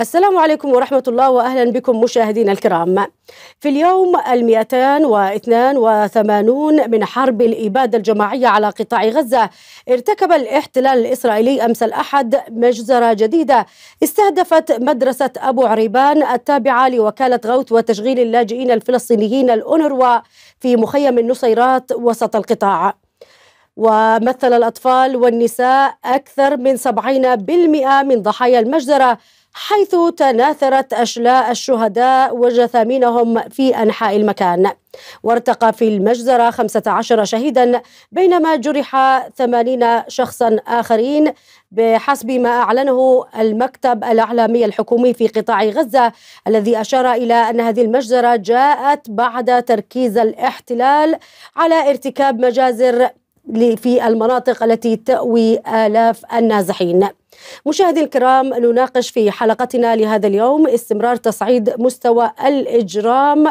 السلام عليكم ورحمة الله وأهلا بكم مشاهدينا الكرام في اليوم المئتان واثنان وثمانون من حرب الإبادة الجماعية على قطاع غزة ارتكب الاحتلال الإسرائيلي أمس الأحد مجزرة جديدة استهدفت مدرسة أبو عريبان التابعة لوكالة غوث وتشغيل اللاجئين الفلسطينيين الأونروا في مخيم النصيرات وسط القطاع ومثل الأطفال والنساء أكثر من 70% من ضحايا المجزرة حيث تناثرت أشلاء الشهداء وجثامينهم في أنحاء المكان وارتقى في المجزرة 15 شهيدا بينما جرح 80 شخصا آخرين بحسب ما أعلنه المكتب الإعلامي الحكومي في قطاع غزة الذي أشار إلى أن هذه المجزرة جاءت بعد تركيز الاحتلال على ارتكاب مجازر في المناطق التي تأوي آلاف النازحين مشاهدي الكرام نناقش في حلقتنا لهذا اليوم استمرار تصعيد مستوى الإجرام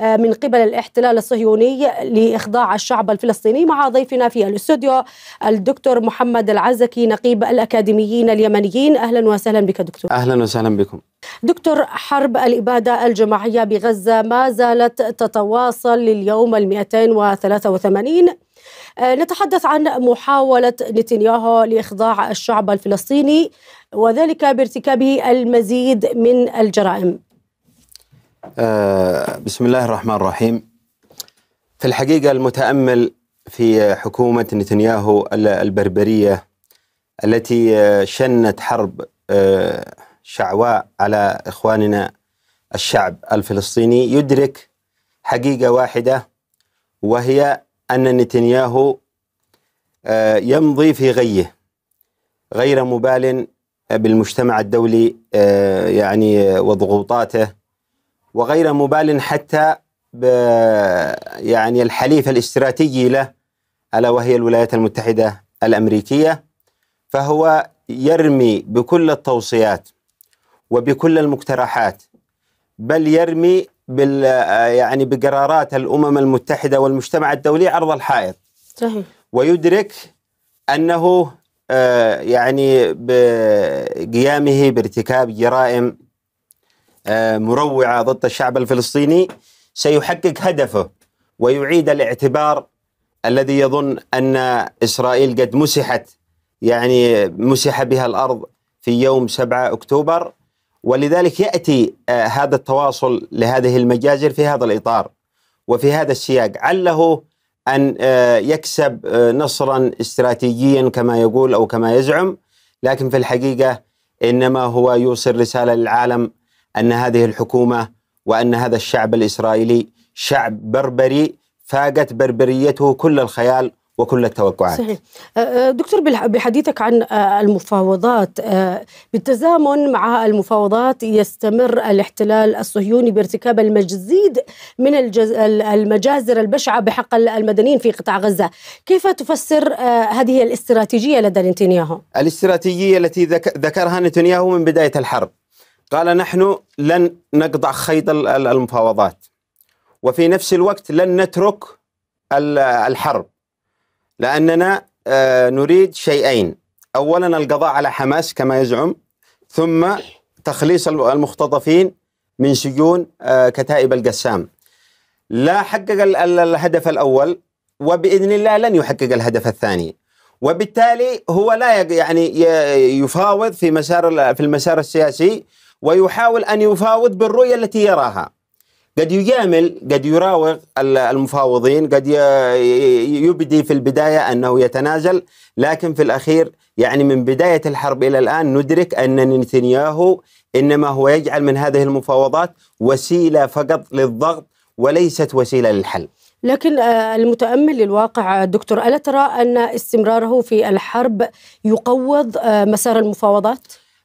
آه، من قبل الاحتلال الصهيوني لإخضاع الشعب الفلسطيني مع ضيفنا في الاستوديو الدكتور محمد العزكي نقيب الأكاديميين اليمنيين أهلا وسهلا بك دكتور أهلا وسهلا بكم دكتور حرب الإبادة الجماعية بغزة ما زالت تتواصل لليوم المئتين وثلاثة وثمانين آه، نتحدث عن محاولة نتنياهو لإخضاع الشعب الفلسطيني وذلك بارتكابه المزيد من الجرائم آه، بسم الله الرحمن الرحيم في الحقيقة المتأمل في حكومة نتنياهو البربرية التي شنت حرب آه، شعواء على إخواننا الشعب الفلسطيني يدرك حقيقة واحدة وهي أن نتنياهو آه، يمضي في غيه غير مبال بالمجتمع الدولي يعني وضغوطاته وغير مبال حتى ب يعني الحليف الاستراتيجي له ألا وهي الولايات المتحدة الأمريكية فهو يرمي بكل التوصيات وبكل المقترحات بل يرمي بال يعني بقرارات الامم المتحده والمجتمع الدولي عرض الحائط. صحيح. ويدرك انه آه، يعني بقيامه بارتكاب جرائم آه، مروعة ضد الشعب الفلسطيني سيحقق هدفه ويعيد الاعتبار الذي يظن أن إسرائيل قد مسحت يعني مسح بها الأرض في يوم 7 أكتوبر ولذلك يأتي آه، هذا التواصل لهذه المجازر في هذا الإطار وفي هذا السياق عله أن آه، يكسب نصرا استراتيجيا كما يقول أو كما يزعم لكن في الحقيقة إنما هو يوصل رسالة للعالم ان هذه الحكومه وان هذا الشعب الاسرائيلي شعب بربري فاقت بربريته كل الخيال وكل التوقعات صحيح أه، أه، دكتور بحديثك عن أه، المفاوضات بالتزامن مع المفاوضات يستمر الاحتلال الصهيوني بارتكاب المزيد من المجازر البشعة بحق المدنيين في قطاع غزة كيف تفسر هذه الاستراتيجية لدى نتنياهو؟ الاستراتيجية التي ذكرها نتنياهو من بداية الحرب قال نحن لن نقطع خيط المفاوضات وفي نفس الوقت لن نترك الحرب لأننا آه، نريد شيئين أولا القضاء على حماس كما يزعم ثم تخليص المختطفين من سجون آه، كتائب القسام لا حقق الهدف الأول وبإذن الله لن يحقق الهدف الثاني وبالتالي هو لا يعني يفاوض في مسار في المسار السياسي ويحاول أن يفاوض بالرؤية التي يراها قد يجامل قد يراوغ المفاوضين قد يبدي في البداية أنه يتنازل لكن في الأخير يعني من بداية الحرب إلى الآن ندرك أن نتنياهو إنما هو يجعل من هذه المفاوضات وسيلة فقط للضغط وليست وسيلة للحل لكن آه، المتأمل للواقع آه، دكتور ألا ترى أن استمراره في الحرب يقوض آه، مسار المفاوضات؟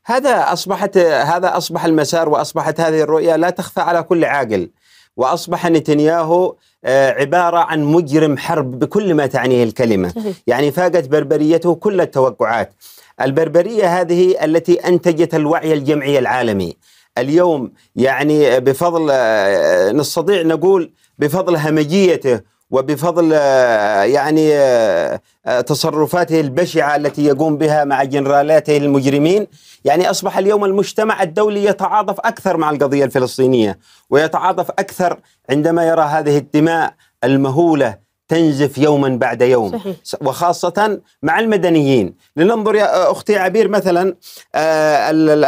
هذا اصبحت هذا اصبح المسار واصبحت هذه الرؤيه لا تخفى على كل عاقل واصبح نتنياهو آه، عباره عن مجرم حرب بكل ما تعنيه الكلمه يعني فاقت بربريته كل التوقعات البربريه هذه التي انتجت الوعي الجمعي العالمي اليوم يعني بفضل آه، نستطيع نقول بفضل همجيته وبفضل آه، يعني آه، آه، تصرفاته البشعة التي يقوم بها مع جنرالاته المجرمين يعني أصبح اليوم المجتمع الدولي يتعاطف أكثر مع القضية الفلسطينية ويتعاطف أكثر عندما يرى هذه الدماء المهولة تنزف يوما بعد يوم صحيح. وخاصة مع المدنيين لننظر يا أختي عبير مثلا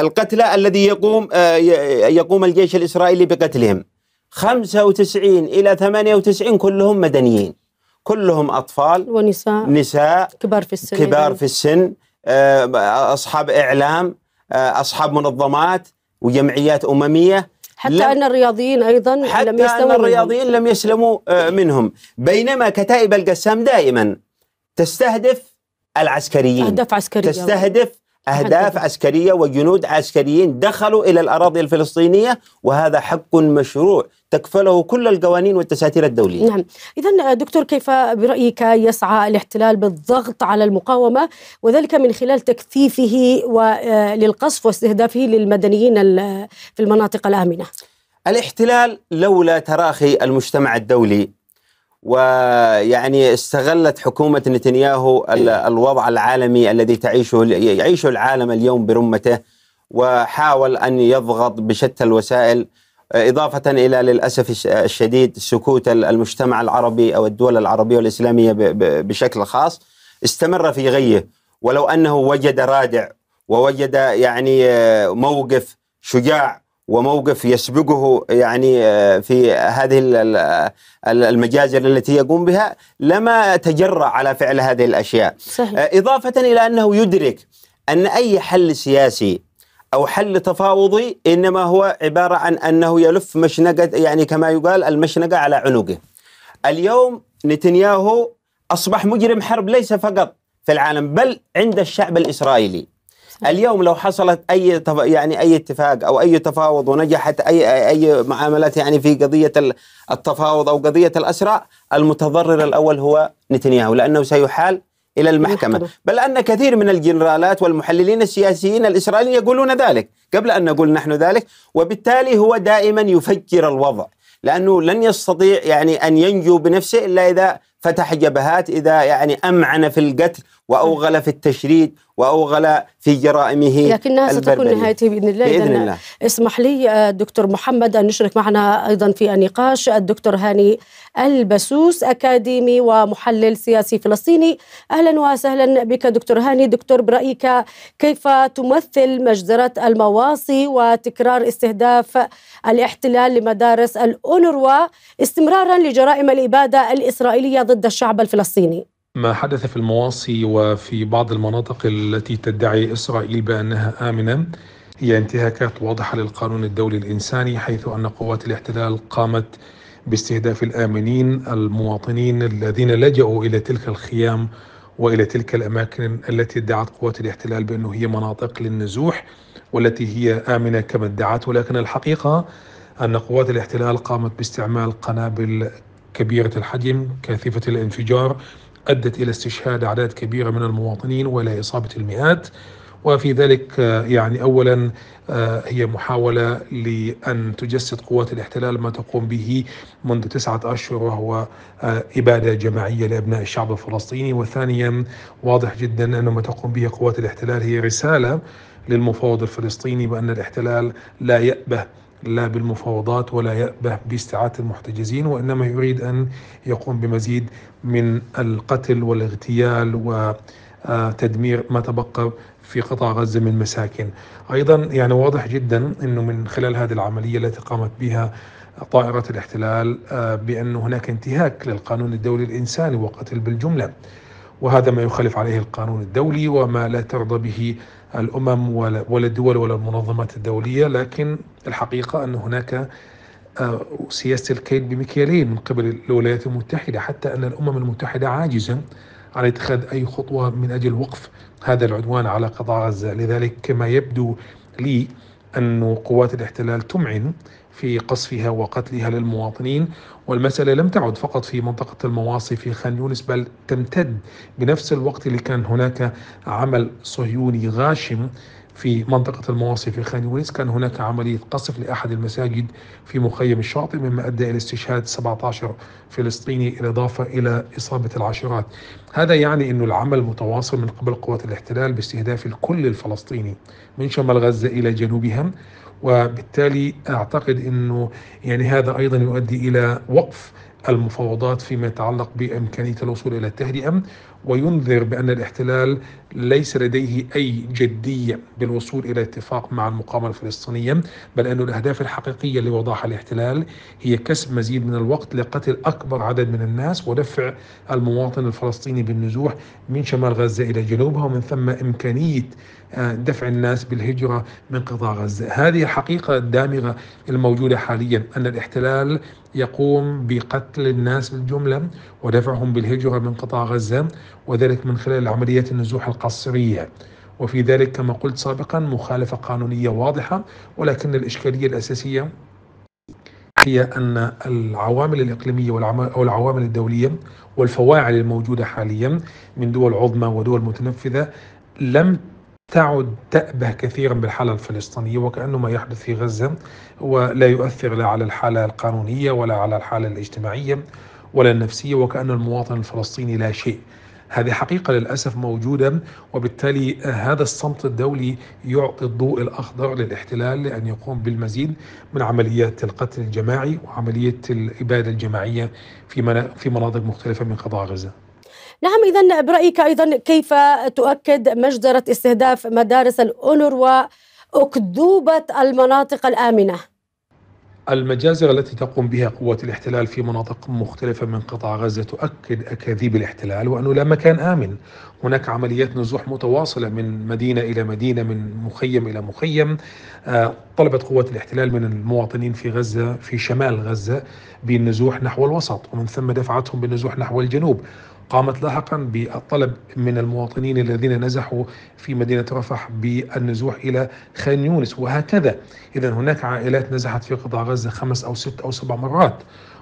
القتلى الذي يقوم يقوم الجيش الإسرائيلي بقتلهم 95 إلى 98 كلهم مدنيين كلهم أطفال ونساء نساء كبار في السن كبار في السن آه، أصحاب إعلام آه، أصحاب منظمات وجمعيات أممية حتى أن الرياضيين أيضا حتى لم يسلموا أن الرياضيين لم يسلموا آه، منهم بينما كتائب القسام دائما تستهدف العسكريين أهداف عسكرية تستهدف أهداف عسكرية وجنود عسكريين دخلوا إلى الأراضي الفلسطينية وهذا حق مشروع تكفله كل القوانين والتساتير الدولية نعم إذا دكتور كيف برأيك يسعى الاحتلال بالضغط على المقاومة وذلك من خلال تكثيفه آه، للقصف واستهدافه للمدنيين في المناطق الآمنة الاحتلال لولا تراخي المجتمع الدولي ويعني استغلت حكومة نتنياهو إيه. الوضع العالمي الذي تعيشه يعيشه العالم اليوم برمته وحاول أن يضغط بشتى الوسائل إضافة إلى للأسف الشديد سكوت المجتمع العربي أو الدول العربية والإسلامية بشكل خاص استمر في غيه ولو أنه وجد رادع ووجد يعني آه، موقف شجاع وموقف يسبقه يعني آه، في هذه المجازر التي يقوم بها لما تجرأ على فعل هذه الأشياء صحيح. آه، إضافة إلى أنه يدرك أن أي حل سياسي أو حل تفاوضي إنما هو عبارة عن أنه يلف مشنقة يعني كما يقال المشنقة على عنقه اليوم نتنياهو أصبح مجرم حرب ليس فقط في العالم بل عند الشعب الإسرائيلي اليوم لو حصلت اي تف... يعني اي اتفاق او اي تفاوض ونجحت اي اي معاملات يعني في قضيه التفاوض او قضيه الاسرى المتضرر الاول هو نتنياهو لانه سيحال إلى المحكمة بل أن كثير من الجنرالات والمحللين السياسيين الإسرائيليين يقولون ذلك قبل أن نقول نحن ذلك وبالتالي هو دائما يفجر الوضع لأنه لن يستطيع يعني أن ينجو بنفسه إلا إذا فتح جبهات إذا يعني أمعن في القتل وأوغل في التشريد وأوغل في جرائمه لكنها ستكون نهايته بإذن الله بإذن الله اسمح لي آه، دكتور محمد أن نشرك معنا أيضا في النقاش الدكتور هاني البسوس أكاديمي ومحلل سياسي فلسطيني أهلا وسهلا بك دكتور هاني دكتور برأيك كيف تمثل مجزرة المواصي وتكرار استهداف الاحتلال لمدارس الأونروا استمرارا لجرائم الإبادة الإسرائيلية ضد ضد الشعب الفلسطيني ما حدث في المواصي وفي بعض المناطق التي تدعي اسرائيل بانها امنه هي انتهاكات واضحه للقانون الدولي الانساني حيث ان قوات الاحتلال قامت باستهداف الامنين المواطنين الذين لجأوا الى تلك الخيام والى تلك الاماكن التي ادعت قوات الاحتلال بانه هي مناطق للنزوح والتي هي امنه كما ادعت ولكن الحقيقه ان قوات الاحتلال قامت باستعمال قنابل كبيرة الحجم كثيفة الانفجار أدت إلى استشهاد أعداد كبيرة من المواطنين وإلى إصابة المئات وفي ذلك آه، يعني اولا آه، هي محاوله لان تجسد قوات الاحتلال ما تقوم به منذ تسعه اشهر وهو آه، اباده جماعيه لابناء الشعب الفلسطيني وثانيا واضح جدا ان ما تقوم به قوات الاحتلال هي رساله للمفاوض الفلسطيني بان الاحتلال لا يأبه لا بالمفاوضات ولا يأبه باستعادة المحتجزين وإنما يريد أن يقوم بمزيد من القتل والاغتيال وتدمير ما تبقى في قطاع غزة من مساكن أيضا يعني واضح جدا أنه من خلال هذه العملية التي قامت بها طائرة الاحتلال آه، بأن هناك انتهاك للقانون الدولي الإنساني وقتل بالجملة وهذا ما يخالف عليه القانون الدولي وما لا ترضى به الأمم ولا الدول ولا المنظمات الدولية لكن الحقيقة أن هناك آه، سياسة الكيد بمكيالين من قبل الولايات المتحدة حتى أن الأمم المتحدة عاجزة على اتخاذ أي خطوة من أجل وقف هذا العدوان على قطاع غزة لذلك كما يبدو لي أن قوات الاحتلال تمعن في قصفها وقتلها للمواطنين والمسألة لم تعد فقط في منطقة المواصي في خان يونس بل تمتد بنفس الوقت اللي كان هناك عمل صهيوني غاشم في منطقة المواصي في خان يونس كان هناك عملية قصف لأحد المساجد في مخيم الشاطئ مما أدى إلى استشهاد 17 فلسطيني بالإضافة إلى إصابة العشرات هذا يعني أن العمل متواصل من قبل قوات الاحتلال باستهداف الكل الفلسطيني من شمال غزة إلى جنوبهم وبالتالي اعتقد انه يعني هذا ايضا يؤدي الى وقف المفاوضات فيما يتعلق بامكانيه الوصول الى التهدئه وينذر بأن الاحتلال ليس لديه أي جدية بالوصول إلى اتفاق مع المقاومة الفلسطينية بل أن الأهداف الحقيقية اللي وضعها الاحتلال هي كسب مزيد من الوقت لقتل أكبر عدد من الناس ودفع المواطن الفلسطيني بالنزوح من شمال غزة إلى جنوبها ومن ثم إمكانية آه، دفع الناس بالهجرة من قطاع غزة هذه الحقيقة الدامغة الموجودة حاليا أن الاحتلال يقوم بقتل الناس بالجملة ودفعهم بالهجرة من قطاع غزة وذلك من خلال عمليات النزوح القصرية وفي ذلك كما قلت سابقا مخالفة قانونية واضحة ولكن الإشكالية الأساسية هي أن العوامل الإقليمية أو العوامل الدولية والفواعل الموجودة حاليا من دول عظمى ودول متنفذة لم تعد تأبه كثيرا بالحالة الفلسطينية وكأنه ما يحدث في غزة ولا يؤثر لا على الحالة القانونية ولا على الحالة الاجتماعية ولا النفسية وكأن المواطن الفلسطيني لا شيء هذه حقيقة للأسف موجودة وبالتالي هذا الصمت الدولي يعطي الضوء الأخضر للاحتلال لأن يقوم بالمزيد من عمليات القتل الجماعي وعملية الإبادة الجماعية في, في مناطق مختلفة من قطاع غزة نعم إذا برأيك أيضا كيف تؤكد مجزرة استهداف مدارس الأونروا أكذوبة المناطق الآمنة؟ المجازر التي تقوم بها قوات الاحتلال في مناطق مختلفة من قطاع غزة تؤكد أكاذيب الاحتلال وأنه لا مكان آمن هناك عمليات نزوح متواصلة من مدينة إلى مدينة من مخيم إلى مخيم آه، طلبت قوات الاحتلال من المواطنين في غزة في شمال غزة بالنزوح نحو الوسط ومن ثم دفعتهم بالنزوح نحو الجنوب قامت لاحقا بالطلب من المواطنين الذين نزحوا في مدينة رفح بالنزوح إلى خان يونس وهكذا إذا هناك عائلات نزحت في قطاع غزة خمس أو ست أو سبع مرات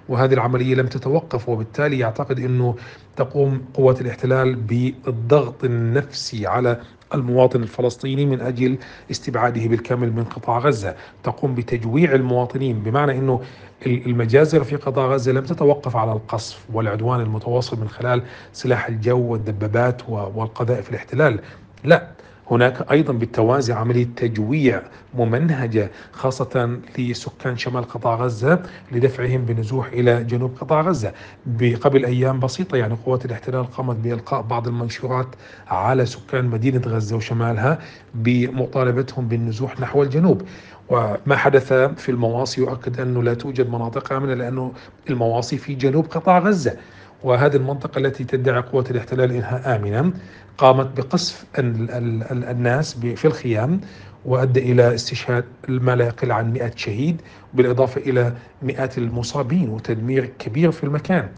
وهذه العملية لم تتوقف وبالتالي يعتقد أنه تقوم قوات الاحتلال بالضغط النفسي على المواطن الفلسطيني من اجل استبعاده بالكامل من قطاع غزه، تقوم بتجويع المواطنين بمعنى انه المجازر في قطاع غزه لم تتوقف على القصف والعدوان المتواصل من خلال سلاح الجو والدبابات والقذائف الاحتلال، لا هناك أيضا بالتوازي عملية تجويع ممنهجة خاصة لسكان شمال قطاع غزة لدفعهم بنزوح إلى جنوب قطاع غزة قبل أيام بسيطة يعني قوات الاحتلال قامت بإلقاء بعض المنشورات على سكان مدينة غزة وشمالها بمطالبتهم بالنزوح نحو الجنوب وما حدث في المواصي يؤكد أنه لا توجد مناطق آمنة لأنه المواصي في جنوب قطاع غزة وهذه المنطقة التي تدعي قوة الاحتلال إنها آمنة قامت بقصف الناس في الخيام وأدى إلى استشهاد ما لا يقل عن مئة شهيد بالإضافة إلى مئات المصابين وتدمير كبير في المكان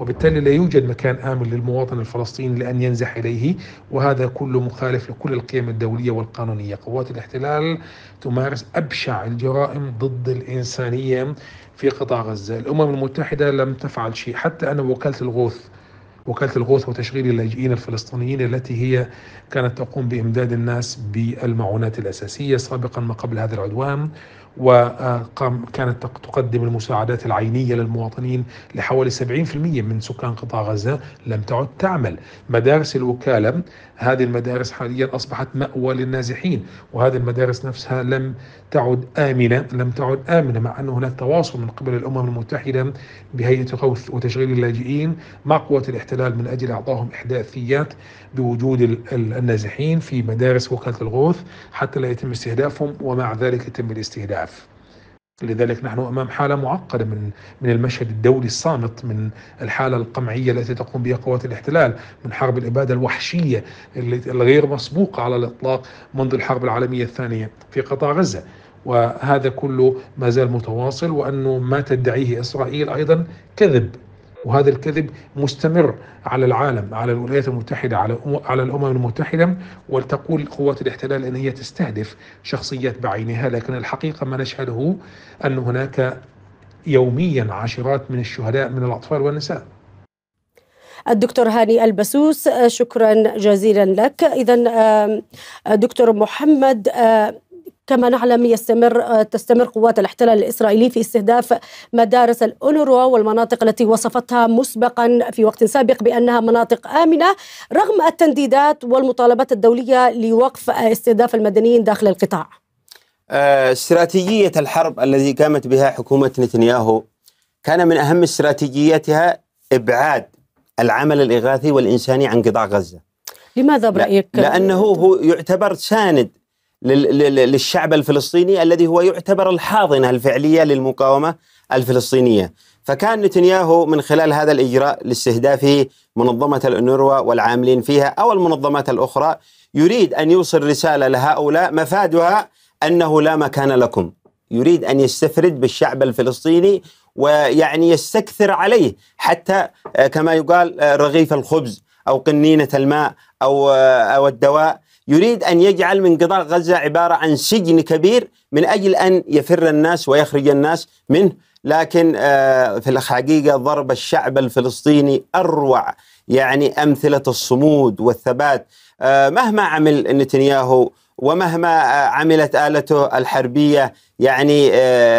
وبالتالي لا يوجد مكان آمن للمواطن الفلسطيني لأن ينزح إليه وهذا كله مخالف لكل القيم الدولية والقانونية قوات الاحتلال تمارس أبشع الجرائم ضد الإنسانية في قطاع غزة الأمم المتحدة لم تفعل شيء حتى أن وكالة الغوث وكالة الغوث وتشغيل اللاجئين الفلسطينيين التي هي كانت تقوم بإمداد الناس بالمعونات الأساسية سابقا ما قبل هذا العدوان وكانت تقدم المساعدات العينية للمواطنين لحوالي 70% من سكان قطاع غزة لم تعد تعمل مدارس الوكالة هذه المدارس حاليا أصبحت مأوى للنازحين وهذه المدارس نفسها لم تعد آمنة لم تعد آمنة مع أن هناك تواصل من قبل الأمم المتحدة بهيئة الغوث وتشغيل اللاجئين مع قوات الاحتلال الاحتلال من أجل أعطائهم إحداثيات بوجود النازحين في مدارس وكالة الغوث حتى لا يتم استهدافهم ومع ذلك يتم الاستهداف لذلك نحن امام حاله معقده من من المشهد الدولي الصامت من الحاله القمعيه التي تقوم بها قوات الاحتلال من حرب الاباده الوحشيه الغير مسبوقه على الاطلاق منذ الحرب العالميه الثانيه في قطاع غزه وهذا كله ما زال متواصل وانه ما تدعيه اسرائيل ايضا كذب وهذا الكذب مستمر على العالم على الولايات المتحدة على على الأمم المتحدة ولتقول قوات الاحتلال أن هي تستهدف شخصيات بعينها لكن الحقيقة ما نشهده أن هناك يوميا عشرات من الشهداء من الأطفال والنساء الدكتور هاني البسوس شكرا جزيلا لك اذا دكتور محمد كما نعلم يستمر آه، تستمر قوات الاحتلال الاسرائيلي في استهداف مدارس الأونروا والمناطق التي وصفتها مسبقا في وقت سابق بانها مناطق امنه رغم التنديدات والمطالبات الدوليه لوقف آه، استهداف المدنيين داخل القطاع. آه، استراتيجيه الحرب التي قامت بها حكومه نتنياهو كان من اهم استراتيجيتها ابعاد العمل الاغاثي والانساني عن قطاع غزه. لماذا برايك؟ لانه هو يعتبر ساند للشعب الفلسطيني الذي هو يعتبر الحاضنه الفعليه للمقاومه الفلسطينيه. فكان نتنياهو من خلال هذا الاجراء لاستهدافه منظمه الانوروا والعاملين فيها او المنظمات الاخرى يريد ان يوصل رساله لهؤلاء مفادها انه لا مكان لكم. يريد ان يستفرد بالشعب الفلسطيني ويعني يستكثر عليه حتى آه، كما يقال آه، رغيف الخبز او قنينه الماء او آه، او الدواء يريد أن يجعل من قطاع غزة عبارة عن سجن كبير من أجل أن يفر الناس ويخرج الناس منه لكن آه، في الحقيقة ضرب الشعب الفلسطيني أروع يعني أمثلة الصمود والثبات آه، مهما عمل نتنياهو ومهما آه، عملت آلته الحربية يعني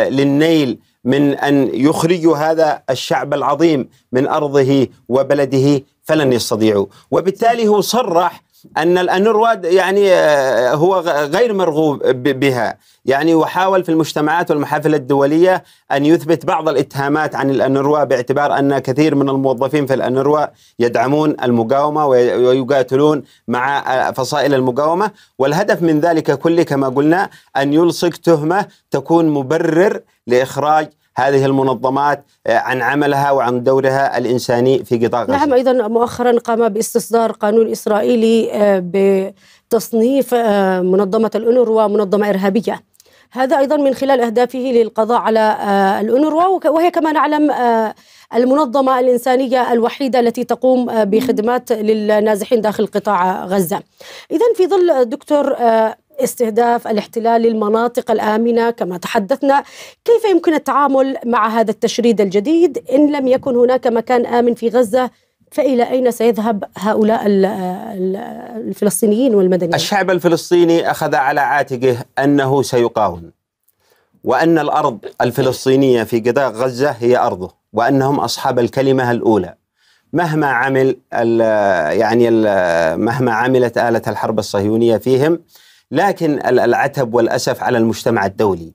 للنيل من أن يخرجوا هذا الشعب العظيم من أرضه وبلده فلن يستطيعوا وبالتالي هو صرح ان الانورود يعني،, آه، يعني هو غير مرغوب بها يعني وحاول في المجتمعات والمحافل الدوليه ان يثبت بعض الاتهامات عن الانوروا باعتبار ان كثير من الموظفين في الانوروا يدعمون المقاومه ويقاتلون مع آه، فصائل المقاومه والهدف من ذلك كله كما قلنا ان يلصق تهمه تكون مبرر لاخراج هذه المنظمات آه، عن عملها وعن دورها الإنساني في قطاع نعم، غزة نعم أيضا مؤخرا قام باستصدار قانون إسرائيلي آه، بتصنيف آه، منظمة الأونروا منظمة إرهابية هذا أيضا من خلال أهدافه للقضاء على الأونروا وهي كما نعلم المنظمة الإنسانية الوحيدة التي تقوم بخدمات للنازحين داخل قطاع غزة إذا في ظل دكتور استهداف الاحتلال للمناطق الامنه كما تحدثنا، كيف يمكن التعامل مع هذا التشريد الجديد ان لم يكن هناك مكان امن في غزه فإلى أين سيذهب هؤلاء الفلسطينيين والمدنيين؟ الشعب الفلسطيني أخذ على عاتقه أنه سيقاوم وأن الأرض الفلسطينية في قطاع غزة هي أرضه وأنهم أصحاب الكلمة الأولى مهما عمل يعني مهما عملت آلة الحرب الصهيونية فيهم لكن العتب والاسف على المجتمع الدولي.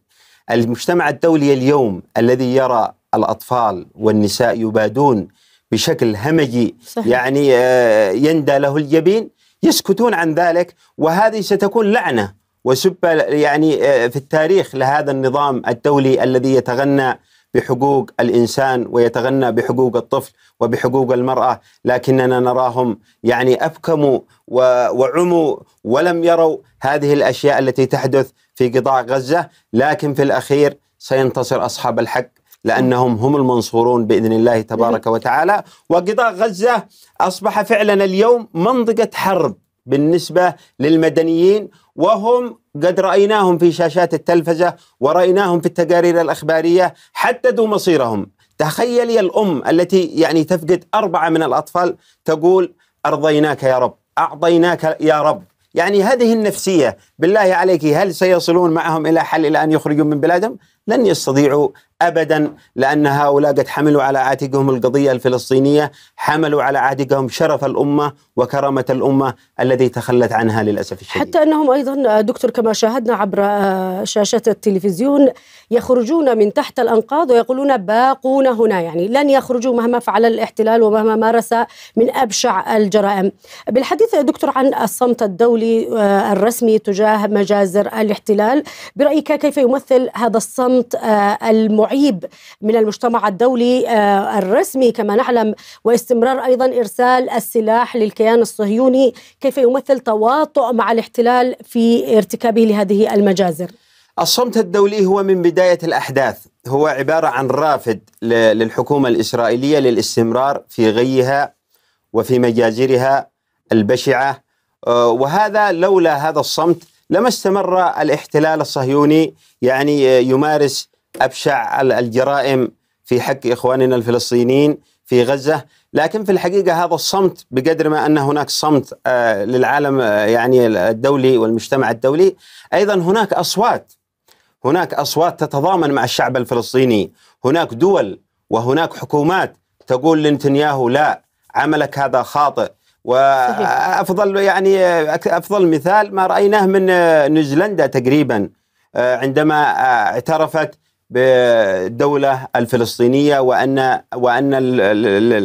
المجتمع الدولي اليوم الذي يرى الاطفال والنساء يبادون بشكل همجي صحيح. يعني آه، يندى له الجبين يسكتون عن ذلك وهذه ستكون لعنه وسب يعني آه، في التاريخ لهذا النظام الدولي الذي يتغنى بحقوق الانسان ويتغنى بحقوق الطفل وبحقوق المراه لكننا نراهم يعني ابكموا وعموا ولم يروا هذه الاشياء التي تحدث في قطاع غزه لكن في الاخير سينتصر اصحاب الحق لانهم هم المنصورون باذن الله تبارك وتعالى وقطاع غزه اصبح فعلا اليوم منطقه حرب بالنسبة للمدنيين وهم قد رأيناهم في شاشات التلفزة ورأيناهم في التقارير الأخبارية حددوا مصيرهم تخيلي الأم التي يعني تفقد أربعة من الأطفال تقول أرضيناك يا رب أعطيناك يا رب يعني هذه النفسية بالله عليك هل سيصلون معهم إلى حل إلى أن يخرجوا من بلادهم لن يستطيعوا ابدا لان هؤلاء قد حملوا على عاتقهم القضيه الفلسطينيه، حملوا على عاتقهم شرف الامه وكرامه الامه الذي تخلت عنها للاسف الشديد. حتى انهم ايضا دكتور كما شاهدنا عبر آه، شاشات التلفزيون يخرجون من تحت الانقاض ويقولون باقون هنا، يعني لن يخرجوا مهما فعل الاحتلال ومهما مارس من ابشع الجرائم. بالحديث دكتور عن الصمت الدولي آه، الرسمي تجاه مجازر الاحتلال، برايك كيف يمثل هذا الصمت الصمت آه، المعيب من المجتمع الدولي آه، الرسمي كما نعلم واستمرار ايضا ارسال السلاح للكيان الصهيوني كيف يمثل تواطؤ مع الاحتلال في ارتكابه لهذه المجازر الصمت الدولي هو من بدايه الاحداث هو عباره عن رافد للحكومه الاسرائيليه للاستمرار في غيها وفي مجازرها البشعه آه، وهذا لولا هذا الصمت لما استمر الاحتلال الصهيوني يعني يمارس ابشع الجرائم في حق اخواننا الفلسطينيين في غزه، لكن في الحقيقه هذا الصمت بقدر ما ان هناك صمت آه، للعالم آه، يعني الدولي والمجتمع الدولي، ايضا هناك اصوات هناك اصوات تتضامن مع الشعب الفلسطيني، هناك دول وهناك حكومات تقول لنتنياهو لا عملك هذا خاطئ، وافضل يعني افضل مثال ما رايناه من نيوزيلندا تقريبا آه، عندما آه، اعترفت بالدوله الفلسطينيه وان وان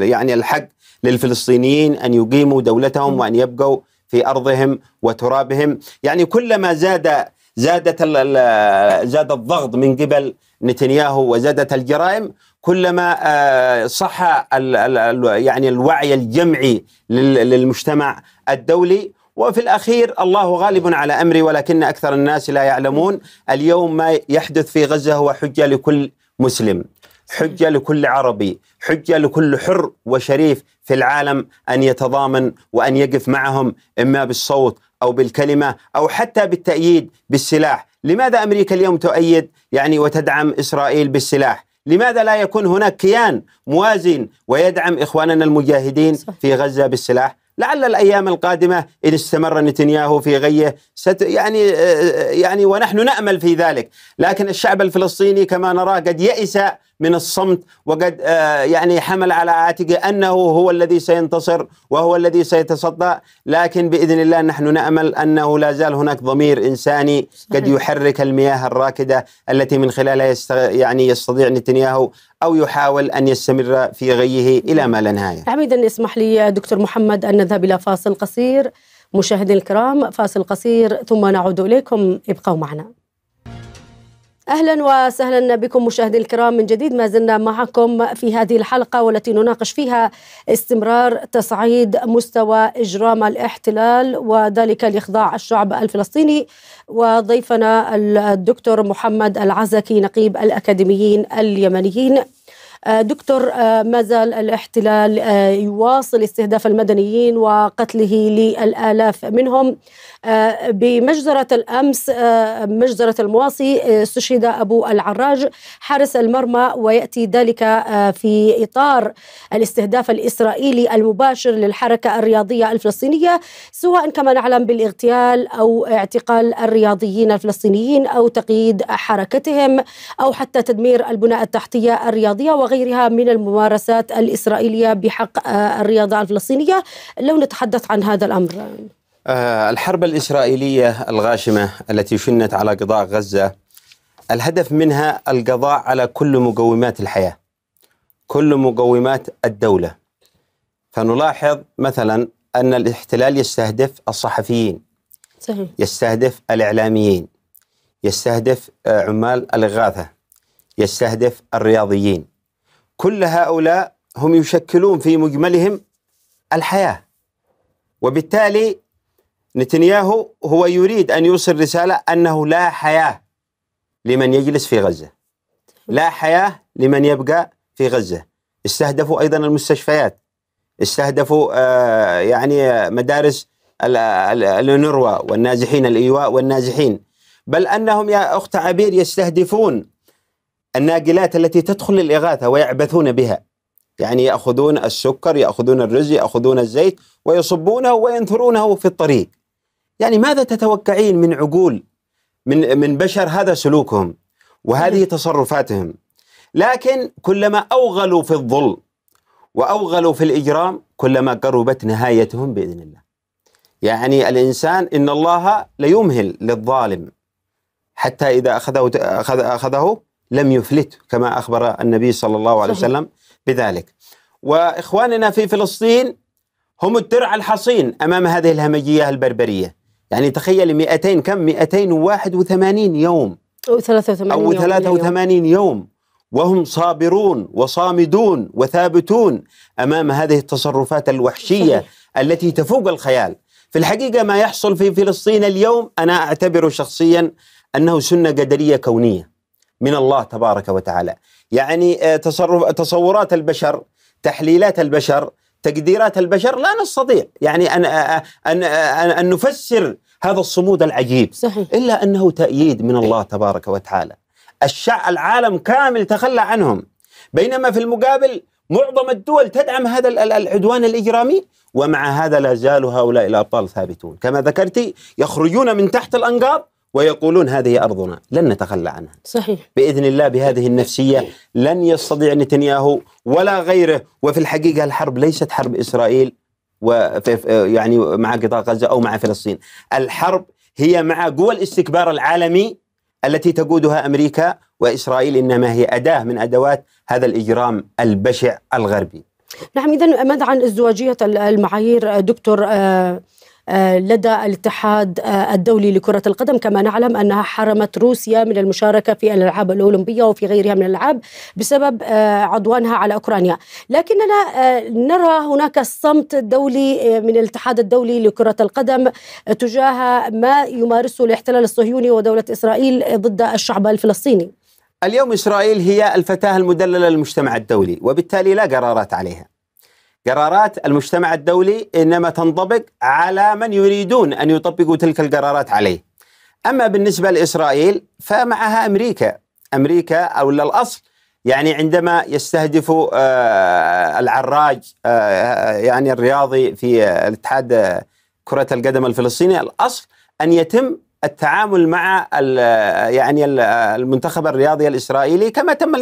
يعني الحق للفلسطينيين ان يقيموا دولتهم وان يبقوا في ارضهم وترابهم، يعني كلما زاد زادت زاد الضغط من قبل نتنياهو وزادت الجرائم كلما آه، صح يعني الوعي الجمعي للمجتمع الدولي وفي الأخير الله غالب على أمري ولكن أكثر الناس لا يعلمون اليوم ما يحدث في غزة هو حجة لكل مسلم حجة لكل عربي حجة لكل حر وشريف في العالم أن يتضامن وأن يقف معهم إما بالصوت أو بالكلمة أو حتى بالتأييد بالسلاح لماذا أمريكا اليوم تؤيد يعني وتدعم إسرائيل بالسلاح لماذا لا يكون هناك كيان موازن ويدعم إخواننا المجاهدين في غزة بالسلاح لعل الايام القادمه ان استمر نتنياهو في غيه ست يعني آه، آه، يعني ونحن نامل في ذلك، لكن الشعب الفلسطيني كما نرى قد يئس من الصمت وقد آه، يعني حمل على عاتقه انه هو الذي سينتصر وهو الذي سيتصدى لكن باذن الله نحن نامل انه لا زال هناك ضمير انساني قد يحرك المياه الراكده التي من خلالها يست يعني يستطيع نتنياهو أو يحاول أن يستمر في غيه إلى ما لا نهاية عميدا اسمح لي دكتور محمد أن نذهب إلى فاصل قصير مشاهدين الكرام فاصل قصير ثم نعود إليكم ابقوا معنا اهلا وسهلا بكم مشاهدي الكرام من جديد ما زلنا معكم في هذه الحلقه والتي نناقش فيها استمرار تصعيد مستوى اجرام الاحتلال وذلك لاخضاع الشعب الفلسطيني وضيفنا الدكتور محمد العزكي نقيب الاكاديميين اليمنيين آه، دكتور آه، ما زال الاحتلال آه، يواصل استهداف المدنيين وقتله للآلاف منهم بمجزرة الأمس مجزرة المواصي استشهد أبو العراج حارس المرمى ويأتي ذلك في إطار الاستهداف الإسرائيلي المباشر للحركة الرياضية الفلسطينية سواء كما نعلم بالاغتيال أو اعتقال الرياضيين الفلسطينيين أو تقييد حركتهم أو حتى تدمير البنى التحتية الرياضية وغير وغيرها من الممارسات الإسرائيلية بحق آه، الرياضة الفلسطينية لو نتحدث عن هذا الأمر آه، الحرب الإسرائيلية الغاشمة التي شنت على قطاع غزة الهدف منها القضاء على كل مقومات الحياة كل مقومات الدولة فنلاحظ مثلا أن الاحتلال يستهدف الصحفيين صحيح. يستهدف الإعلاميين يستهدف آه، عمال الإغاثة يستهدف الرياضيين كل هؤلاء هم يشكلون في مجملهم الحياه وبالتالي نتنياهو هو يريد ان يوصل رساله انه لا حياه لمن يجلس في غزه لا حياه لمن يبقى في غزه استهدفوا ايضا المستشفيات استهدفوا آه يعني مدارس النروه والنازحين الايواء والنازحين بل انهم يا اخت عبير يستهدفون الناقلات التي تدخل الإغاثة ويعبثون بها يعني يأخذون السكر يأخذون الرز يأخذون الزيت ويصبونه وينثرونه في الطريق يعني ماذا تتوقعين من عقول من من بشر هذا سلوكهم وهذه تصرفاتهم لكن كلما أوغلوا في الظلم وأوغلوا في الإجرام كلما قربت نهايتهم بإذن الله يعني الإنسان إن الله ليمهل للظالم حتى إذا أخذه أخذ أخذه لم يفلت كما أخبر النبي صلى الله عليه وسلم بذلك وإخواننا في فلسطين هم الترع الحصين أمام هذه الهمجية البربرية يعني تخيل 200 كم 281 يوم أو 83 أو 83 يوم, يوم. وهم صابرون وصامدون وثابتون امام هذه التصرفات الوحشيه صحيح. التي تفوق الخيال. في الحقيقه ما يحصل في فلسطين اليوم انا اعتبره شخصيا انه سنه قدريه كونيه. من الله تبارك وتعالى يعني آه، تصرف تصورات البشر تحليلات البشر تقديرات البشر لا نستطيع يعني أن, آه، آه، أن, أن, أن نفسر هذا الصمود العجيب صحيح. إلا أنه تأييد من الله تبارك وتعالى الشع العالم كامل تخلى عنهم بينما في المقابل معظم الدول تدعم هذا العدوان الإجرامي ومع هذا لا زالوا هؤلاء الأبطال ثابتون كما ذكرت يخرجون من تحت الأنقاض ويقولون هذه أرضنا لن نتخلى عنها صحيح بإذن الله بهذه النفسية لن يستطيع نتنياهو ولا غيره وفي الحقيقة الحرب ليست حرب إسرائيل يعني مع قطاع غزة أو مع فلسطين الحرب هي مع قوى الاستكبار العالمي التي تقودها أمريكا وإسرائيل إنما هي أداة من أدوات هذا الإجرام البشع الغربي نعم إذا ماذا عن ازدواجية المعايير دكتور آه، آه، لدى الاتحاد آه، الدولي لكرة القدم كما نعلم أنها حرمت روسيا من المشاركة في الألعاب الأولمبية وفي غيرها من الألعاب بسبب آه، عدوانها على أوكرانيا لكننا نرى هناك صمت دولي من الاتحاد الدولي لكرة القدم تجاه ما يمارسه الاحتلال الصهيوني ودولة إسرائيل ضد الشعب الفلسطيني اليوم إسرائيل هي الفتاة المدللة للمجتمع الدولي وبالتالي لا قرارات عليها قرارات المجتمع الدولي انما تنطبق على من يريدون ان يطبقوا تلك القرارات عليه. اما بالنسبه لاسرائيل فمعها امريكا، امريكا او الاصل يعني عندما يستهدف آه، العراج آه، يعني الرياضي في آه، الاتحاد كره القدم الفلسطيني الاصل ان يتم التعامل مع يعني المنتخب الرياضي الاسرائيلي كما تم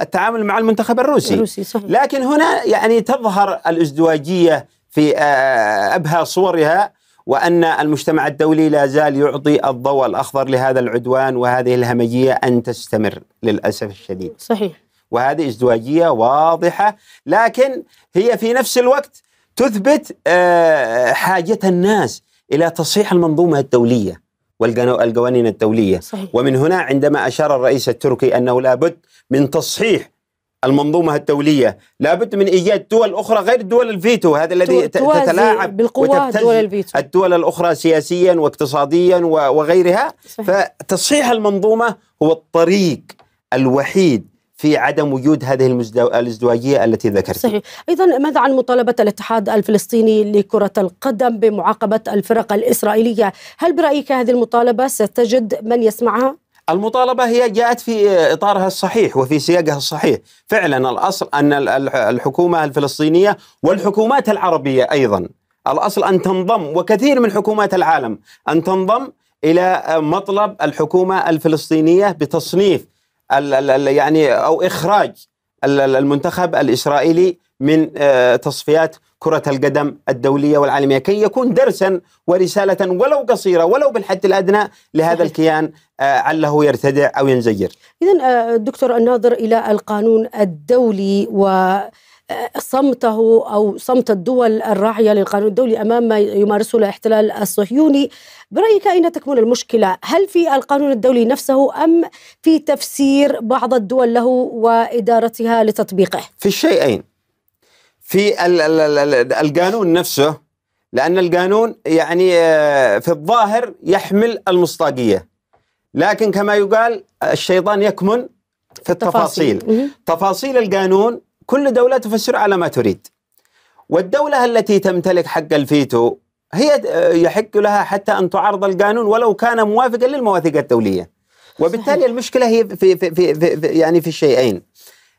التعامل مع المنتخب الروسي الروسي صحيح. لكن هنا يعني تظهر الازدواجيه في آه، ابهى صورها وان المجتمع الدولي لا زال يعطي الضوء الاخضر لهذا العدوان وهذه الهمجيه ان تستمر للاسف الشديد صحيح وهذه ازدواجيه واضحه لكن هي في نفس الوقت تثبت آه، حاجه الناس الى تصحيح المنظومه الدوليه والقوانين الدولية صحيح. ومن هنا عندما أشار الرئيس التركي أنه لابد من تصحيح المنظومة الدولية لابد من إيجاد دول أخرى غير دول الفيتو هذا الذي تتلاعب بالقوة دول الفيتو الدول الأخرى سياسيا واقتصاديا وغيرها صحيح. فتصحيح المنظومة هو الطريق الوحيد في عدم وجود هذه الازدواجيه التي ذكرت صحيح ايضا ماذا عن مطالبه الاتحاد الفلسطيني لكره القدم بمعاقبه الفرق الاسرائيليه هل برايك هذه المطالبه ستجد من يسمعها المطالبة هي جاءت في إطارها الصحيح وفي سياقها الصحيح فعلا الأصل أن الحكومة الفلسطينية والحكومات العربية أيضا الأصل أن تنضم وكثير من حكومات العالم أن تنضم إلى مطلب الحكومة الفلسطينية بتصنيف يعني او اخراج المنتخب الاسرائيلي من آه، تصفيات كرة القدم الدولية والعالمية كي يكون درسا ورسالة ولو قصيرة ولو بالحد الأدنى لهذا الكيان آه، عله يرتدع أو ينزجر إذا آه، دكتور الناظر إلى القانون الدولي و صمته أو صمت الدول الراعية للقانون الدولي أمام ما يمارسه الاحتلال الصهيوني برأيك أين تكمن المشكلة؟ هل في القانون الدولي نفسه أم في تفسير بعض الدول له وإدارتها لتطبيقه؟ في الشيئين في القانون نفسه لأن القانون يعني آه، في الظاهر يحمل المصداقية لكن كما يقال الشيطان يكمن في التفاصيل تفاصيل, تفاصيل القانون كل دولة تفسر على ما تريد والدولة التي تمتلك حق الفيتو هي يحق لها حتى أن تعرض القانون ولو كان موافقا للمواثيق الدولية وبالتالي المشكلة هي في, في, في, في يعني في الشيئين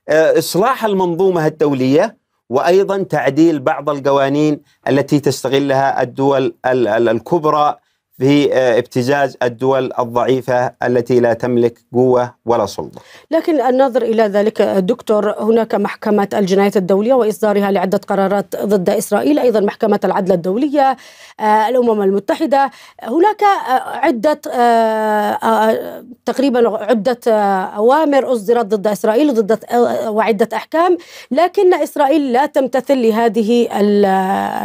آه، إصلاح المنظومة الدولية وأيضا تعديل بعض القوانين التي تستغلها الدول الكبرى في آه، ابتزاز الدول الضعيفة التي لا تملك قوة ولا سلطة لكن النظر إلى ذلك دكتور هناك محكمة الجنايات الدولية وإصدارها لعدة قرارات ضد إسرائيل أيضا محكمة العدل الدولية آه، الأمم المتحدة هناك آه، عدة تقريبا عدة أوامر أصدرت ضد إسرائيل ضد وعدة أحكام لكن إسرائيل لا تمتثل لهذه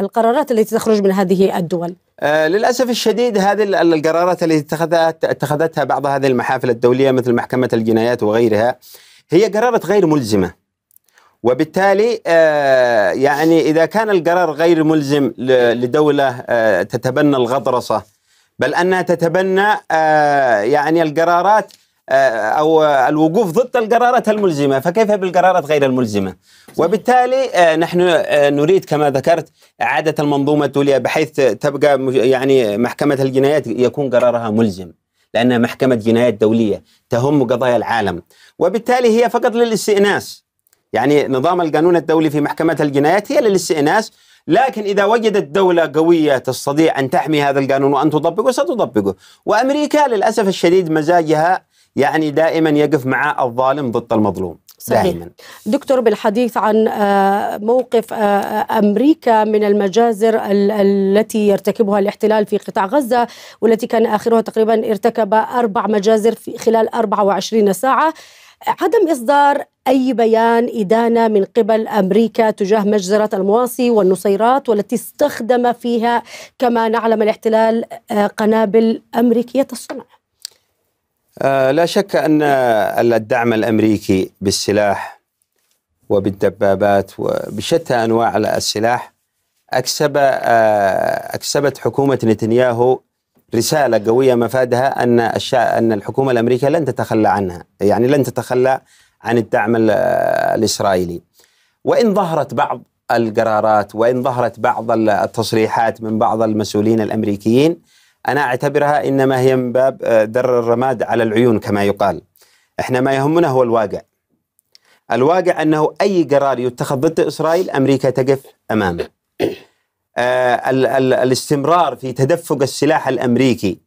القرارات التي تخرج من هذه الدول آه، للاسف الشديد هذه القرارات التي اتخذت اتخذتها بعض هذه المحافل الدوليه مثل محكمه الجنايات وغيرها هي قرارات غير ملزمه وبالتالي آه، يعني اذا كان القرار غير ملزم لدوله آه، تتبنى الغطرسه بل انها تتبنى يعني القرارات آه، او الوقوف ضد القرارات الملزمه، فكيف بالقرارات غير الملزمه؟ وبالتالي آه، نحن آه، نريد كما ذكرت اعاده المنظومه الدوليه بحيث تبقى يعني محكمه الجنايات يكون قرارها ملزم. لانها محكمه جنايات دوليه تهم قضايا العالم، وبالتالي هي فقط للاستئناس. يعني نظام القانون الدولي في محكمه الجنايات هي للاستئناس لكن إذا وجدت دولة قوية تستطيع أن تحمي هذا القانون وأن تطبقه ستطبقه وأمريكا للأسف الشديد مزاجها يعني دائما يقف مع الظالم ضد المظلوم صحيح. دائما دكتور بالحديث عن آه، موقف آه، آه، امريكا من المجازر التي يرتكبها الاحتلال في قطاع غزه والتي كان اخرها تقريبا ارتكب اربع مجازر في خلال 24 ساعه عدم اصدار اي بيان ادانه من قبل امريكا تجاه مجزره المواصي والنصيرات والتي استخدم فيها كما نعلم الاحتلال قنابل امريكيه الصنع آه، لا شك ان الدعم الامريكي بالسلاح وبالدبابات وبشتى انواع السلاح اكسب آه، اكسبت حكومه نتنياهو رساله قويه مفادها ان ان الحكومه الامريكيه لن تتخلى عنها، يعني لن تتخلى عن الدعم الاسرائيلي. وان ظهرت بعض القرارات وان ظهرت بعض التصريحات من بعض المسؤولين الامريكيين أنا أعتبرها إنما هي من باب آه، در الرماد على العيون كما يقال إحنا ما يهمنا هو الواقع الواقع أنه أي قرار يتخذ ضد إسرائيل أمريكا تقف أمامه آه ال ال الاستمرار في تدفق السلاح الأمريكي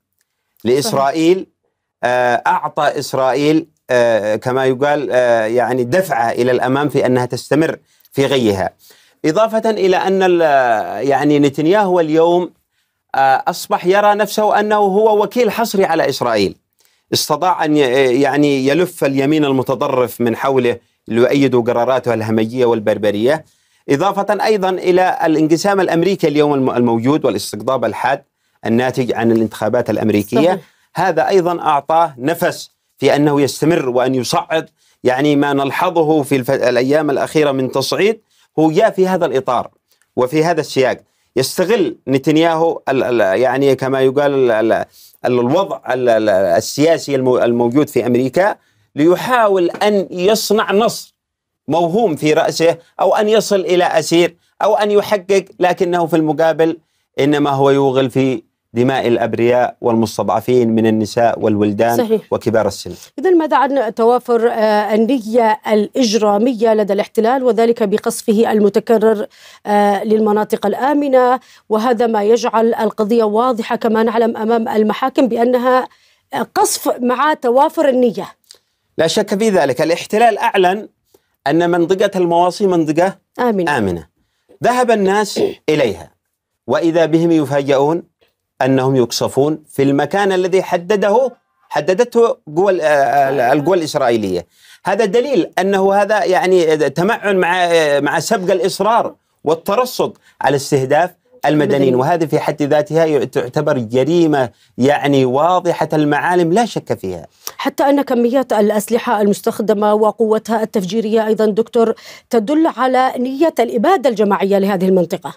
لإسرائيل آه أعطى إسرائيل آه كما يقال آه يعني دفعة إلى الأمام في أنها تستمر في غيها إضافة إلى أن يعني نتنياهو اليوم آه، أصبح يرى نفسه أنه هو وكيل حصري على إسرائيل استطاع أن آه، يعني يلف اليمين المتطرف من حوله ليؤيدوا قراراته الهمجية والبربرية إضافة أيضا إلى الانقسام الأمريكي اليوم الموجود والاستقطاب الحاد الناتج عن الانتخابات الأمريكية صحيح. هذا أيضا أعطاه نفس في أنه يستمر وأن يصعد يعني ما نلحظه في الأيام الأخيرة من تصعيد هو جاء في هذا الإطار وفي هذا السياق يستغل نتنياهو يعني كما يقال الوضع السياسي الموجود في امريكا ليحاول ان يصنع نصر موهوم في راسه او ان يصل الى اسير او ان يحقق لكنه في المقابل انما هو يوغل في دماء الأبرياء والمستضعفين من النساء والولدان صحيح. وكبار السن إذا ماذا عن توافر آه، النية الإجرامية لدى الاحتلال وذلك بقصفه المتكرر آه، للمناطق الآمنة وهذا ما يجعل القضية واضحة كما نعلم أمام المحاكم بأنها آه، قصف مع توافر النية لا شك في ذلك الاحتلال أعلن أن منطقة المواصي منطقة آمنة, آمنة. ذهب الناس إليها وإذا بهم يفاجؤون انهم يقصفون في المكان الذي حدده حددته قوى القوى الاسرائيليه هذا دليل انه هذا يعني تمعن مع مع سبق الاصرار والترصد على استهداف المدنيين وهذه في حد ذاتها تعتبر جريمه يعني واضحه المعالم لا شك فيها. حتى ان كميات الاسلحه المستخدمه وقوتها التفجيريه ايضا دكتور تدل على نيه الاباده الجماعيه لهذه المنطقه.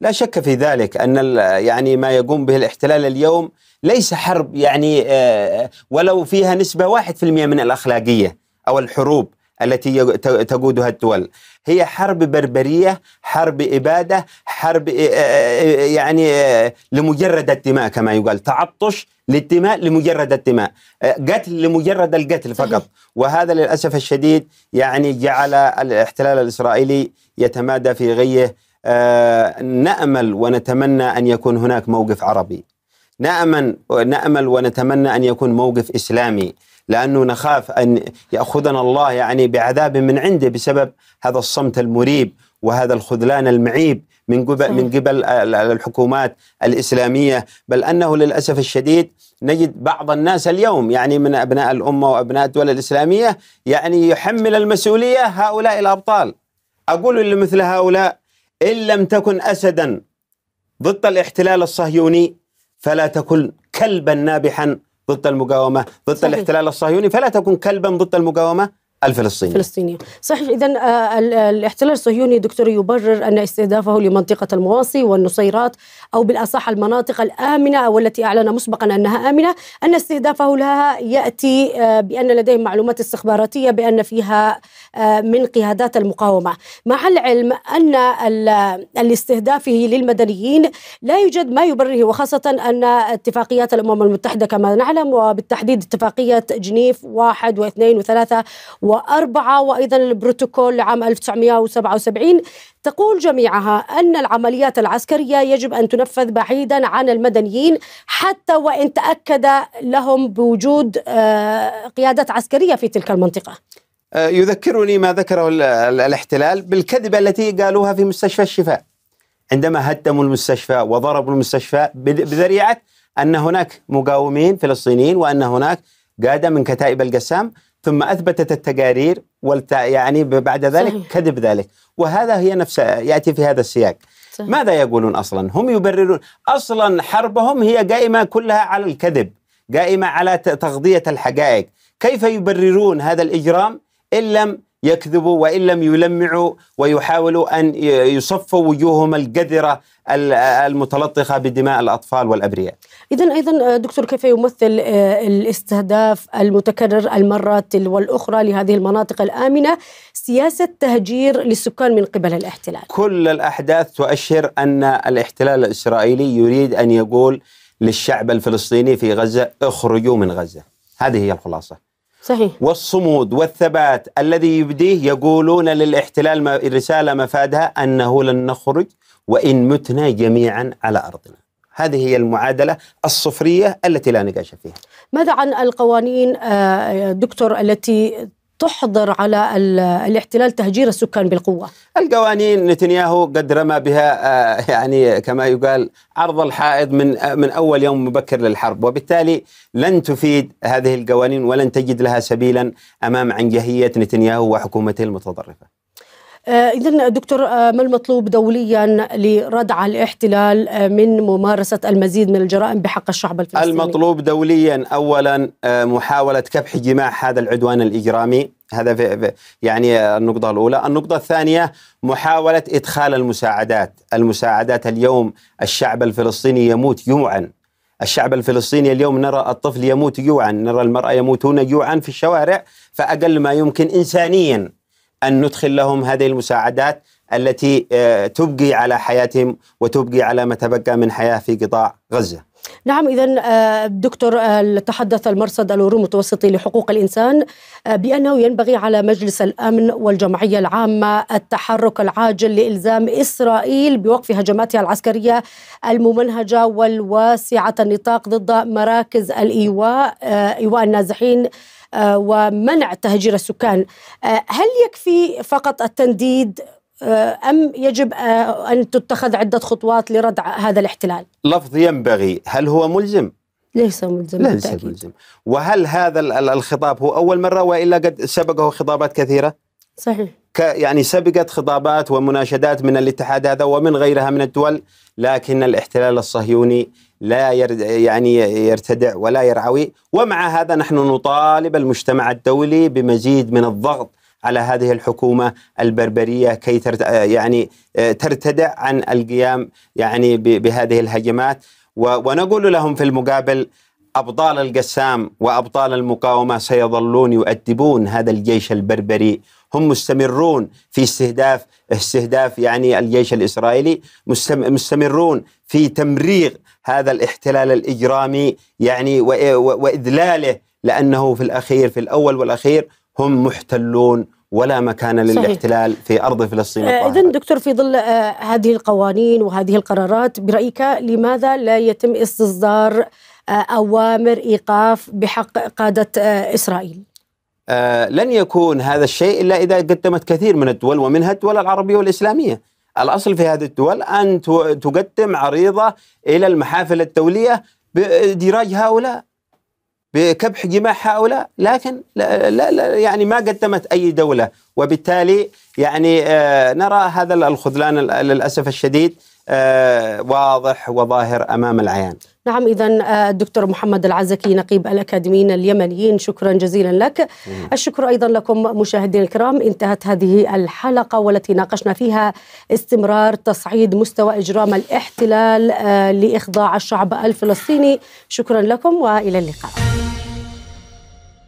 لا شك في ذلك ان يعني ما يقوم به الاحتلال اليوم ليس حرب يعني آه، آه، ولو فيها نسبه واحد في المئة من الاخلاقيه او الحروب التي تقودها الدول هي حرب بربريه حرب اباده حرب آه، يعني لمجرد الدماء كما يقال تعطش للدماء لمجرد الدماء قتل لمجرد القتل فقط وهذا للاسف الشديد يعني جعل الاحتلال الاسرائيلي يتمادى في غيه آه، نأمل ونتمنى أن يكون هناك موقف عربي نأمل, نأمل ونتمنى أن يكون موقف إسلامي لأنه نخاف أن يأخذنا الله يعني بعذاب من عنده بسبب هذا الصمت المريب وهذا الخذلان المعيب من قبل من قبل الحكومات الاسلاميه بل انه للاسف الشديد نجد بعض الناس اليوم يعني من ابناء الامه وابناء الدول الاسلاميه يعني يحمل المسؤوليه هؤلاء الابطال اقول لمثل هؤلاء إن لم تكن أسدا ضد الاحتلال الصهيوني فلا تكن كلبا نابحا ضد المقاومة ضد صحيح. الاحتلال الصهيوني فلا تكن كلبا ضد المقاومة الفلسطينية الفلسطينية صحيح إذا آه، الاحتلال الصهيوني دكتور يبرر أن استهدافه لمنطقة المواصي والنصيرات أو بالأصح المناطق الآمنة والتي أعلن مسبقا أنها آمنة أن استهدافه لها يأتي آه، بأن لديهم معلومات استخباراتية بأن فيها آه، من قيادات المقاومة مع العلم أن الاستهدافه للمدنيين لا يوجد ما يبرره وخاصة أن اتفاقيات الأمم المتحدة كما نعلم وبالتحديد اتفاقية جنيف واحد واثنين وثلاثة وأربعة وأيضا البروتوكول لعام 1977 تقول جميعها أن العمليات العسكرية يجب أن تنفذ بعيدا عن المدنيين حتى وإن تأكد لهم بوجود آه، قيادات عسكرية في تلك المنطقة آه، يذكرني ما ذكره الاحتلال بالكذبة التي قالوها في مستشفى الشفاء عندما هدموا المستشفى وضربوا المستشفى بذريعة أن هناك مقاومين فلسطينيين وأن هناك قادة من كتائب القسام ثم اثبتت التقارير والت... يعني بعد ذلك صحيح. كذب ذلك وهذا هي نفسها ياتي في هذا السياق صحيح. ماذا يقولون اصلا هم يبررون اصلا حربهم هي قائمه كلها على الكذب قائمه على تغذيه الحقائق كيف يبررون هذا الاجرام ان لم يكذبوا وإن لم يلمعوا ويحاولوا أن يصفوا وجوههم القذرة المتلطخة بدماء الأطفال والأبرياء إذا أيضا آه، دكتور كيف يمثل آه، الاستهداف المتكرر المرات والأخرى لهذه المناطق الآمنة سياسة تهجير للسكان من قبل الاحتلال كل الأحداث تؤشر أن الاحتلال الإسرائيلي يريد أن يقول للشعب الفلسطيني في غزة اخرجوا من غزة هذه هي الخلاصة صحيح والصمود والثبات الذي يبديه يقولون للاحتلال رسالة مفادها أنه لن نخرج وإن متنا جميعا على أرضنا هذه هي المعادلة الصفرية التي لا نقاش فيها ماذا عن القوانين آه، دكتور التي تحظر على الاحتلال تهجير السكان بالقوة القوانين نتنياهو قد رمى بها آه، يعني كما يقال عرض الحائط من آه، من أول يوم مبكر للحرب وبالتالي لن تفيد هذه القوانين ولن تجد لها سبيلا أمام عنجهية نتنياهو وحكومته المتطرفة آه، إذا دكتور آه، ما المطلوب دوليا لردع الاحتلال آه، من ممارسة المزيد من الجرائم بحق الشعب الفلسطيني؟ المطلوب دوليا أولا محاولة كبح جماح هذا العدوان الإجرامي هذا في يعني النقطة الأولى النقطة الثانية محاولة إدخال المساعدات المساعدات اليوم الشعب الفلسطيني يموت جوعا الشعب الفلسطيني اليوم نرى الطفل يموت جوعا نرى المرأة يموتون جوعا في الشوارع فأقل ما يمكن إنسانيا أن ندخل لهم هذه المساعدات التي آه، تبقي على حياتهم وتبقي على ما تبقى من حياة في قطاع غزة نعم إذا آه، دكتور آه، تحدث المرصد الأورو المتوسطي لحقوق الإنسان بأنه ينبغي على مجلس الأمن والجمعية العامة التحرك العاجل لإلزام إسرائيل بوقف هجماتها العسكرية الممنهجة والواسعة النطاق ضد مراكز الإيواء إيواء النازحين آه، ومنع تهجير السكان آه، هل يكفي فقط التنديد آه، أم يجب أن تتخذ عدة خطوات لردع هذا الاحتلال لفظ ينبغي هل هو ملزم؟ ليس ملزم ليس ملزم وهل هذا الخطاب هو أول مرة وإلا قد سبقه خطابات كثيرة؟ صحيح يعني سبقت خطابات ومناشدات من الاتحاد هذا ومن غيرها من الدول لكن الاحتلال الصهيوني لا يعني يرتدع ولا يرعوي ومع هذا نحن نطالب المجتمع الدولي بمزيد من الضغط على هذه الحكومة البربرية كي ترت يعني آه، ترتدع عن القيام يعني بهذه الهجمات ونقول لهم في المقابل أبطال القسام وأبطال المقاومة سيظلون يؤدبون هذا الجيش البربري هم مستمرون في استهداف استهداف يعني الجيش الإسرائيلي مستمرون في تمريغ هذا الاحتلال الإجرامي يعني وإذلاله لأنه في الأخير في الأول والأخير هم محتلون ولا مكان للاحتلال صحيح. في ارض فلسطين آه، اذا دكتور في ظل آه، هذه القوانين وهذه القرارات برايك لماذا لا يتم استصدار آه، اوامر ايقاف بحق قاده آه، اسرائيل؟ آه لن يكون هذا الشيء الا اذا قدمت كثير من الدول ومنها الدول العربيه والاسلاميه. الاصل في هذه الدول ان تقدم عريضه الى المحافل الدوليه بدراج هؤلاء بكبح جماح هؤلاء لكن لا, لا, لا يعني ما قدمت اي دوله وبالتالي يعني آه نرى هذا الخذلان للاسف الشديد آه، واضح وظاهر امام العيان. نعم اذا آه، الدكتور محمد العزكي نقيب الاكاديميين اليمنيين شكرا جزيلا لك. مم. الشكر ايضا لكم مشاهدينا الكرام انتهت هذه الحلقه والتي ناقشنا فيها استمرار تصعيد مستوى اجرام الاحتلال آه، لاخضاع الشعب الفلسطيني. شكرا لكم والى اللقاء.